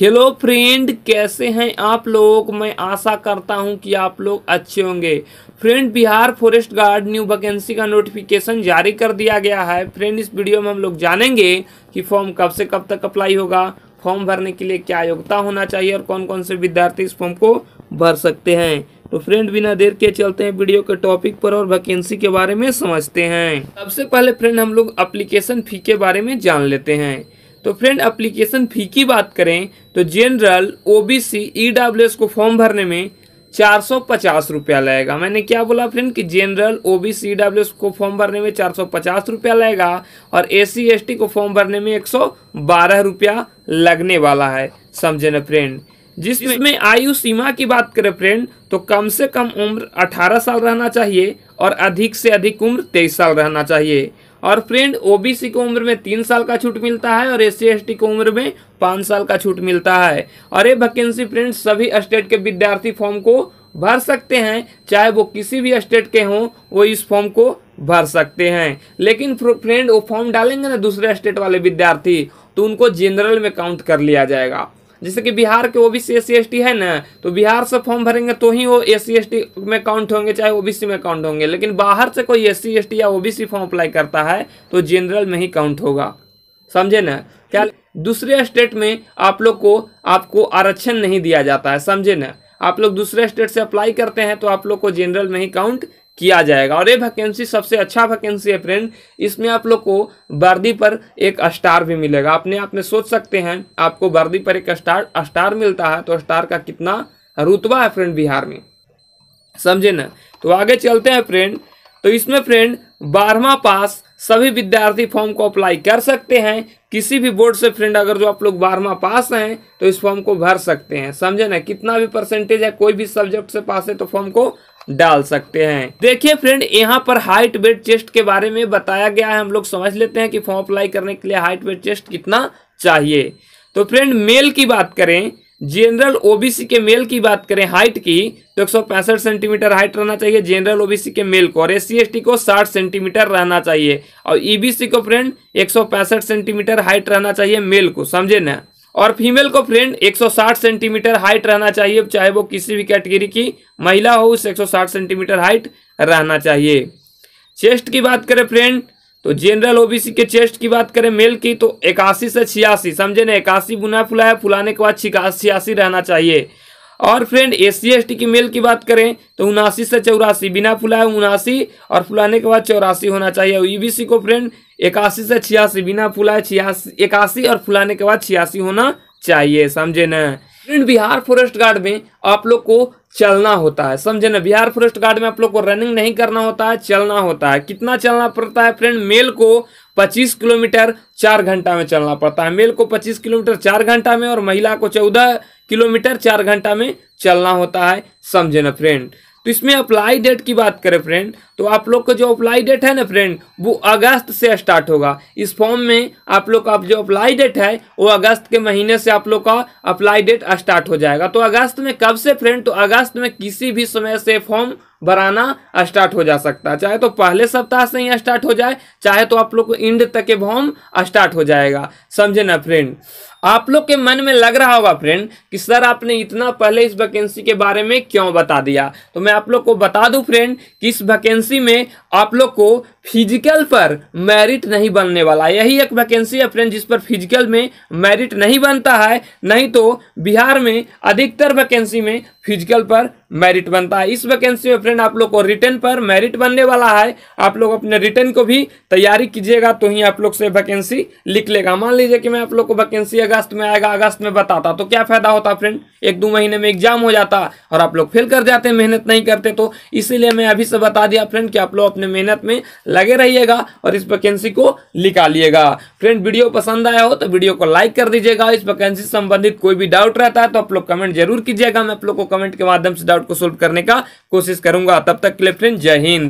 hello friend कैसे हैं आप लोग मैं आशा करता हूं कि आप लोग अच्छे होंगे friend Bihar forest guard new vacancy का नोटिफिकेशन जारी कर दिया गया है फ्रेंड इस वीडियो में हम लोग जानेंगे कि फॉर्म कब से कब तक अप्लाई होगा फॉर्म भरने के लिए क्या योग्यता होना चाहिए और कौन कौन से विद्यार्थी इस फॉर्म को भर सकते हैं तो फ्रेंड बिना देर के चलते हैं वीडियो के टॉपिक पर और वैकेंसी के बारे में समझते हैं सबसे पहले फ्रेंड हम लोग अप्लीकेशन फी के बारे में जान लेते हैं तो फ्रेंड अप्लीकेशन फी की बात करें तो जनरल ओबीसी ईडब्ल्यूएस को फॉर्म भरने में चार सौ पचास रुपया लगेगा मैंने क्या बोला फ्रेंड कि general O B C W को फॉर्म भरने में चार सौ पचास रुपया लगेगा और ए सी एस टी को फॉर्म भरने में एक सौ बारह रुपया लगने वाला है समझे ना फ्रेंड जिसमें आयु सीमा की बात करें फ्रेंड तो कम से कम उम्र अठारह साल रहना चाहिए और अधिक से अधिक उम्र तेईस साल रहना चाहिए और फ्रेंड ओबीसी को उम्र में तीन साल का छूट मिलता है और एस सी को उम्र में पाँच साल का छूट मिलता है और ये वैकेंसी फ्रेंड सभी स्टेट के विद्यार्थी फॉर्म को भर सकते हैं चाहे वो किसी भी स्टेट के हों वो इस फॉर्म को भर सकते हैं लेकिन फ्रेंड वो फॉर्म डालेंगे ना दूसरे स्टेट वाले विद्यार्थी तो उनको जनरल में काउंट कर लिया जाएगा जैसे कि बिहार के ओबीसी एस सी है ना तो बिहार से फॉर्म भरेंगे तो ही वो एस सी में काउंट होंगे चाहे ओबीसी में काउंट होंगे लेकिन बाहर से कोई एस सी या ओबीसी फॉर्म अप्लाई करता है तो जनरल में ही काउंट होगा समझे ना क्या दूसरे स्टेट में आप लोग को आपको आरक्षण नहीं दिया जाता है समझे ना आप लोग दूसरे स्टेट से अप्लाई करते हैं तो आप लोग को जनरल में ही काउंट किया जाएगा और ये वैकेंसी सबसे अच्छा वैकेंसी है फ्रेंड इसमें आप लोग को वर्दी पर एक स्टार भी मिलेगा अपने आप में सोच सकते हैं आपको वर्दी पर एक स्टार स्टार मिलता है तो स्टार का कितना रुतबा है फ्रेंड बिहार में समझे ना तो आगे चलते हैं फ्रेंड तो इसमें फ्रेंड बारहवा पास सभी विद्यार्थी फॉर्म को अप्लाई कर सकते हैं किसी भी बोर्ड से फ्रेंड अगर जो आप लोग बारहवा पास हैं तो इस फॉर्म को भर सकते हैं समझे ना कितना भी परसेंटेज है कोई भी सब्जेक्ट से पास है तो फॉर्म को डाल सकते हैं देखिए फ्रेंड यहाँ पर हाइट वेट चेस्ट के बारे में बताया गया है हम लोग समझ लेते हैं कि फॉर्म अप्लाई करने के लिए हाइट वेट चेस्ट कितना चाहिए तो फ्रेंड मेल की बात करें जनरल ओबीसी के मेल की बात करें हाइट की तो एक सेंटीमीटर हाइट रहना चाहिए जनरल ओबीसी के मेल को और एस सी को 60 सेंटीमीटर रहना चाहिए और ईबीसी e को फ्रेंड एक सेंटीमीटर हाइट रहना चाहिए मेल को समझे ना और फीमेल को फ्रेंड 160 सेंटीमीटर हाइट रहना चाहिए चाहे वो किसी भी कैटेगरी की महिला हो उस 160 सेंटीमीटर हाइट रहना चाहिए चेस्ट की बात करें फ्रेंड तो जनरल ओबीसी के चेस्ट की बात करें मेल की तो इक्यासी से छियासी समझे ना इक्यासी बुना फुलाया फुलाने के बाद छियासी रहना चाहिए और फ्रेंड एस सी की मेल की बात करें तो उनासी से चौरासी बिना फुलाए उनासी और फुलाने के बाद चौरासी होना चाहिए ईबीसी e को फ्रेंड इक्यासी से छियासी बिना फुलाए छियासी इक्यासी और फुलाने के बाद छियासी होना चाहिए समझे ना फ्रेंड बिहार फॉरेस्ट गार्ड में आप लोग को चलना होता है समझे ना बिहार फॉरेस्ट गार्ड में आप लोग को रनिंग नहीं करना होता है चलना होता है कितना चलना पड़ता है फ्रेंड मेल को 25 किलोमीटर चार घंटा में चलना पड़ता है मेल को 25 किलोमीटर चार घंटा में और महिला को 14 किलोमीटर चार घंटा में चलना होता है समझे ना फ्रेंड तो इसमें अप्लाई डेट की बात करें फ्रेंड तो आप लोग का जो अप्लाई डेट है ना फ्रेंड वो अगस्त से स्टार्ट होगा इस फॉर्म में आप लोग का जो अप्लाई डेट है वो अगस्त के महीने से आप लोग का अप्लाई डेट स्टार्ट हो जाएगा तो अगस्त में कब से फ्रेंड तो अगस्त में किसी भी समय से फॉर्म भराना स्टार्ट हो जा सकता है चाहे तो पहले सप्ताह से ही स्टार्ट हो जाए चाहे तो आप लोग को इंड तक के फॉर्म स्टार्ट हो जाएगा समझे ना फ्रेंड आप लोग के मन में लग रहा होगा फ्रेंड कि सर आपने इतना पहले इस वैकेंसी के बारे में क्यों बता दिया तो मैं आप लोग को बता दूं फ्रेंड कि इस वैकेंसी में आप लोग को फिजिकल पर मेरिट नहीं बनने वाला यही एक वैकेंसी है फ्रेंड जिस पर फिजिकल में मेरिट नहीं बनता है नहीं तो बिहार में अधिकतर वैकेंसी में फिजिकल पर मेरिट बनता है इस वैकेंसी में फ्रेंड आप लोग को रिटर्न पर मेरिट बनने वाला है आप लोग अपने रिटर्न को भी तैयारी कीजिएगा तो ही आप लोग से वैकेंसी लिख लेगा मान लीजिए कि मैं आप लोग को वैकेंसी अगस्त में आएगा अगस्त में बताता तो क्या फायदा होता फ्रेंड एक दो महीने में एग्जाम हो जाता और आप लोग फेल कर जाते मेहनत नहीं करते तो इसीलिए मैं अभी से बता दिया फ्रेंड कि आप लोग अपने मेहनत में लगे रहिएगा और इस वैकेंसी को निकालिएगा फ्रेंड वीडियो पसंद आया हो तो वीडियो को लाइक कर दीजिएगा इस वैकेंसी से संबंधित कोई भी डाउट रहता है तो आप लोग कमेंट जरूर कीजिएगा मैं आप लोग को कमेंट के माध्यम से डाउट को सोल्व करने का कोशिश करूंगा तब तक के लिए फ्रेंड जय हिंद